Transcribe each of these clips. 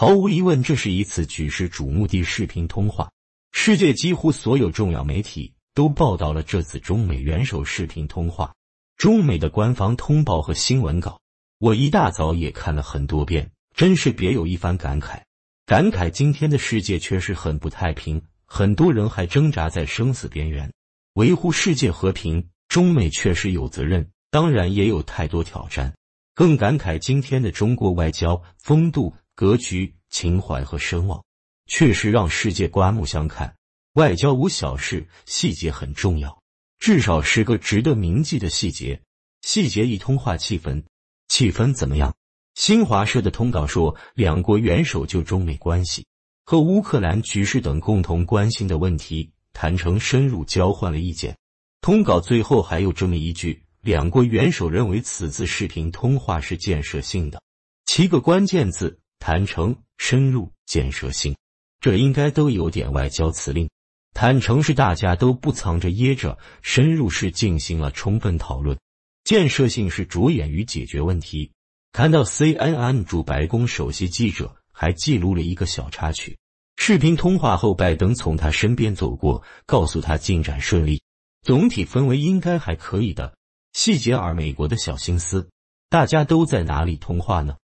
毫无疑问，这是一次举世瞩目的视频通话。世界几乎所有重要媒体都报道了这次中美元首视频通话。中美的官方通报和新闻稿，我一大早也看了很多遍，真是别有一番感慨。感慨今天的世界确实很不太平，很多人还挣扎在生死边缘。维护世界和平，中美确实有责任，当然也有太多挑战。更感慨今天的中国外交风度。格局、情怀和声望，确实让世界刮目相看。外交无小事，细节很重要，至少是个值得铭记的细节。细节一通话，气氛。气氛怎么样？新华社的通稿说，两国元首就中美关系和乌克兰局势等共同关心的问题谈成，深入交换了意见。通稿最后还有这么一句：两国元首认为此次视频通话是建设性的。七个关键字。坦诚、深入、建设性，这应该都有点外交辞令。坦诚是大家都不藏着掖着，深入是进行了充分讨论，建设性是着眼于解决问题。看到 CNN 驻白宫首席记者还记录了一个小插曲：视频通话后，拜登从他身边走过，告诉他进展顺利，总体氛围应该还可以的。细节而美国的小心思，大家都在哪里通话呢？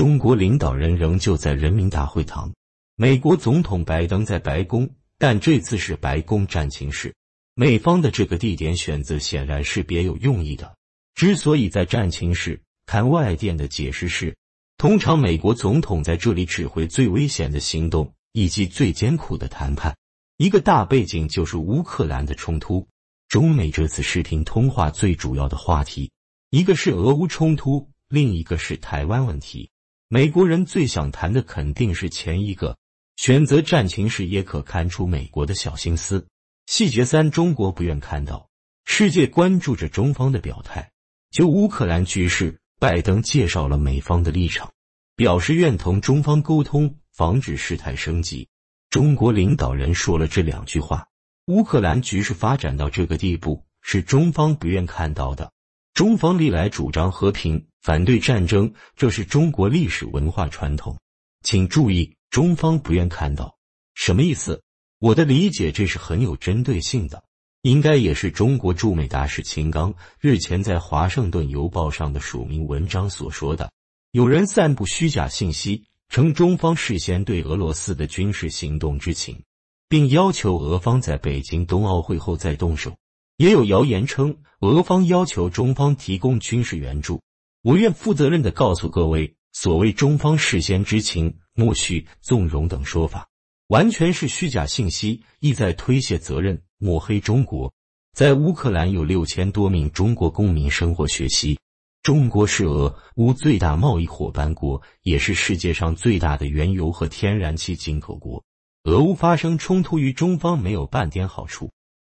中国领导人仍旧在人民大会堂，美国总统拜登在白宫，但这次是白宫战情室。美方的这个地点选择显然是别有用意的。之所以在战情室看外电的解释是，通常美国总统在这里指挥最危险的行动以及最艰苦的谈判。一个大背景就是乌克兰的冲突。中美这次视频通话最主要的话题，一个是俄乌冲突，另一个是台湾问题。美国人最想谈的肯定是前一个选择战情时，也可看出美国的小心思。细节三，中国不愿看到世界关注着中方的表态。就乌克兰局势，拜登介绍了美方的立场，表示愿同中方沟通，防止事态升级。中国领导人说了这两句话：乌克兰局势发展到这个地步，是中方不愿看到的。中方历来主张和平，反对战争，这是中国历史文化传统。请注意，中方不愿看到什么意思？我的理解，这是很有针对性的，应该也是中国驻美大使秦刚日前在《华盛顿邮报》上的署名文章所说的。有人散布虚假信息，称中方事先对俄罗斯的军事行动知情，并要求俄方在北京冬奥会后再动手。也有谣言称，俄方要求中方提供军事援助。我愿负责任的告诉各位，所谓中方事先知情、默许、纵容等说法，完全是虚假信息，意在推卸责任、抹黑中国。在乌克兰有六千多名中国公民生活、学习。中国是俄乌最大贸易伙伴国，也是世界上最大的原油和天然气进口国。俄乌发生冲突，与中方没有半点好处。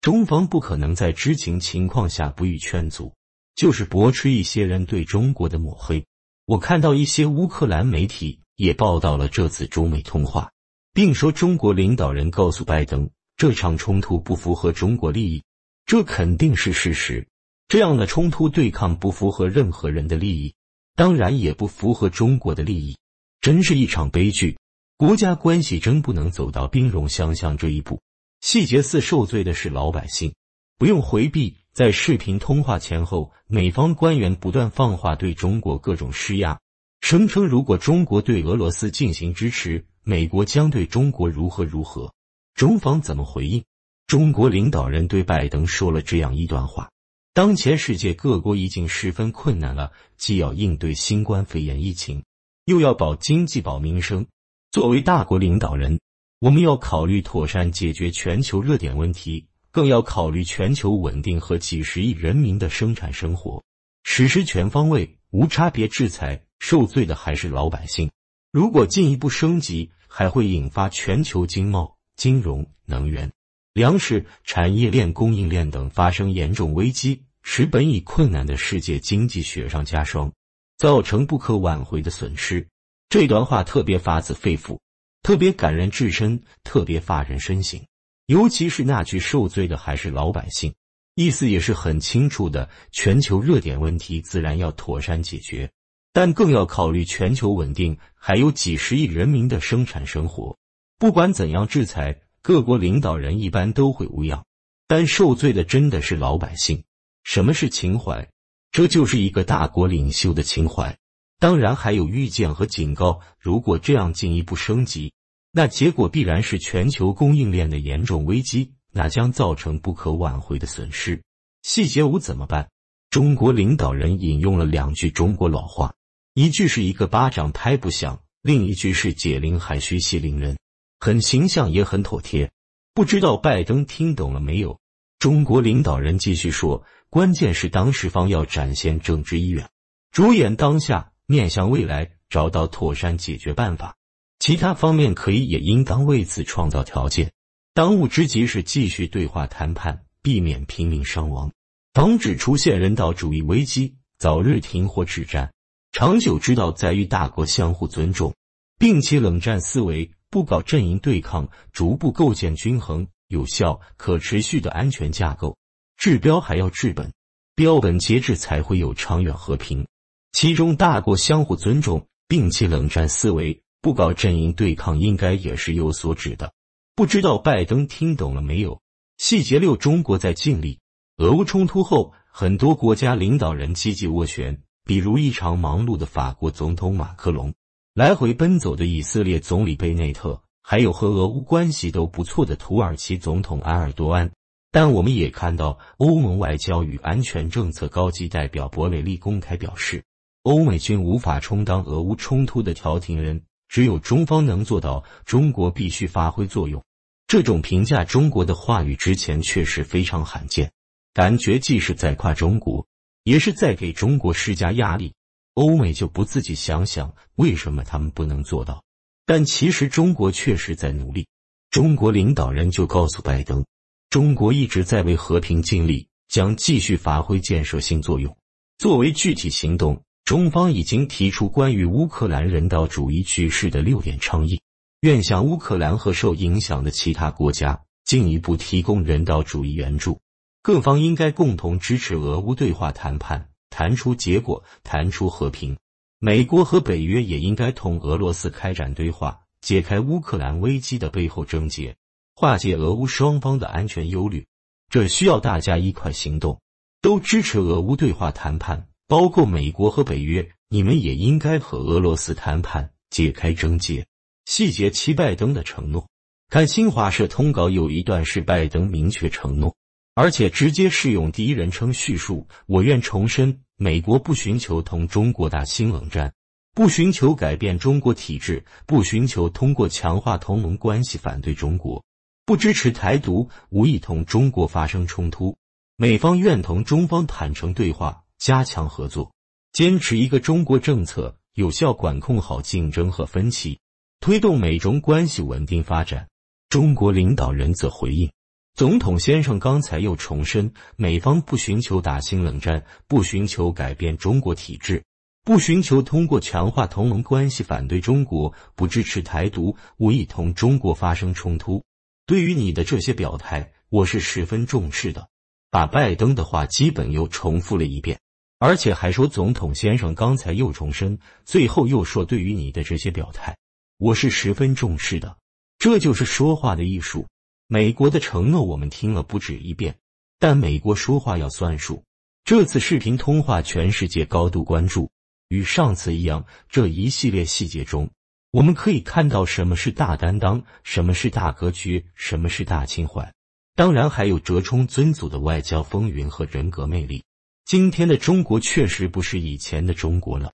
中方不可能在知情情况下不予劝阻，就是驳斥一些人对中国的抹黑。我看到一些乌克兰媒体也报道了这次中美通话，并说中国领导人告诉拜登，这场冲突不符合中国利益。这肯定是事实。这样的冲突对抗不符合任何人的利益，当然也不符合中国的利益。真是一场悲剧，国家关系真不能走到兵戎相向这一步。细节四，受罪的是老百姓。不用回避，在视频通话前后，美方官员不断放话，对中国各种施压，声称如果中国对俄罗斯进行支持，美国将对中国如何如何。中方怎么回应？中国领导人对拜登说了这样一段话：当前世界各国已经十分困难了，既要应对新冠肺炎疫情，又要保经济、保民生。作为大国领导人。我们要考虑妥善解决全球热点问题，更要考虑全球稳定和几十亿人民的生产生活。实施全方位、无差别制裁，受罪的还是老百姓。如果进一步升级，还会引发全球经贸、金融、能源、粮食产业链、供应链等发生严重危机，使本已困难的世界经济雪上加霜，造成不可挽回的损失。这段话特别发自肺腑。特别感人至深，特别发人深省，尤其是那句“受罪的还是老百姓”，意思也是很清楚的。全球热点问题自然要妥善解决，但更要考虑全球稳定，还有几十亿人民的生产生活。不管怎样制裁，各国领导人一般都会无恙，但受罪的真的是老百姓。什么是情怀？这就是一个大国领袖的情怀。当然还有预见和警告，如果这样进一步升级。那结果必然是全球供应链的严重危机，那将造成不可挽回的损失。细节五怎么办？中国领导人引用了两句中国老话，一句是一个巴掌拍不响，另一句是解铃还需系铃人，很形象也很妥帖。不知道拜登听懂了没有？中国领导人继续说，关键是当事方要展现政治意愿，着眼当下，面向未来，找到妥善解决办法。其他方面可以也应当为此创造条件。当务之急是继续对话谈判，避免平民伤亡，防止出现人道主义危机，早日停火止战。长久之道在于大国相互尊重，并弃冷战思维，不搞阵营对抗，逐步构建均衡、有效、可持续的安全架构。治标还要治本，标本兼治才会有长远和平。其中，大国相互尊重，并弃冷战思维。不搞阵营对抗，应该也是有所指的。不知道拜登听懂了没有？细节六：中国在尽力。俄乌冲突后，很多国家领导人积极斡旋，比如异常忙碌的法国总统马克龙，来回奔走的以色列总理贝内特，还有和俄乌关系都不错的土耳其总统埃尔多安。但我们也看到，欧盟外交与安全政策高级代表博雷利公开表示，欧美军无法充当俄乌冲突的调停人。只有中方能做到，中国必须发挥作用。这种评价中国的话语之前确实非常罕见，感觉既是在夸中国，也是在给中国施加压力。欧美就不自己想想，为什么他们不能做到？但其实中国确实在努力。中国领导人就告诉拜登，中国一直在为和平尽力，将继续发挥建设性作用。作为具体行动。中方已经提出关于乌克兰人道主义局势的六点倡议，愿向乌克兰和受影响的其他国家进一步提供人道主义援助。各方应该共同支持俄乌对话谈判，谈出结果，谈出和平。美国和北约也应该同俄罗斯开展对话，解开乌克兰危机的背后症结，化解俄乌双方的安全忧虑。这需要大家一块行动，都支持俄乌对话谈判。包括美国和北约，你们也应该和俄罗斯谈判，解开症结。细节七，拜登的承诺。看新华社通稿，有一段是拜登明确承诺，而且直接适用第一人称叙述：“我愿重申，美国不寻求同中国打新冷战，不寻求改变中国体制，不寻求通过强化同盟关系反对中国，不支持台独，无意同中国发生冲突。美方愿同中方坦诚对话。”加强合作，坚持一个中国政策，有效管控好竞争和分歧，推动美中关系稳定发展。中国领导人则回应：“总统先生刚才又重申，美方不寻求打新冷战，不寻求改变中国体制，不寻求通过强化同盟关系反对中国，不支持台独，无意同中国发生冲突。对于你的这些表态，我是十分重视的，把拜登的话基本又重复了一遍。”而且还说，总统先生刚才又重申，最后又说，对于你的这些表态，我是十分重视的。这就是说话的艺术。美国的承诺，我们听了不止一遍，但美国说话要算数。这次视频通话，全世界高度关注。与上次一样，这一系列细节中，我们可以看到什么是大担当，什么是大格局，什么是大情怀。当然，还有折冲尊祖的外交风云和人格魅力。今天的中国确实不是以前的中国了。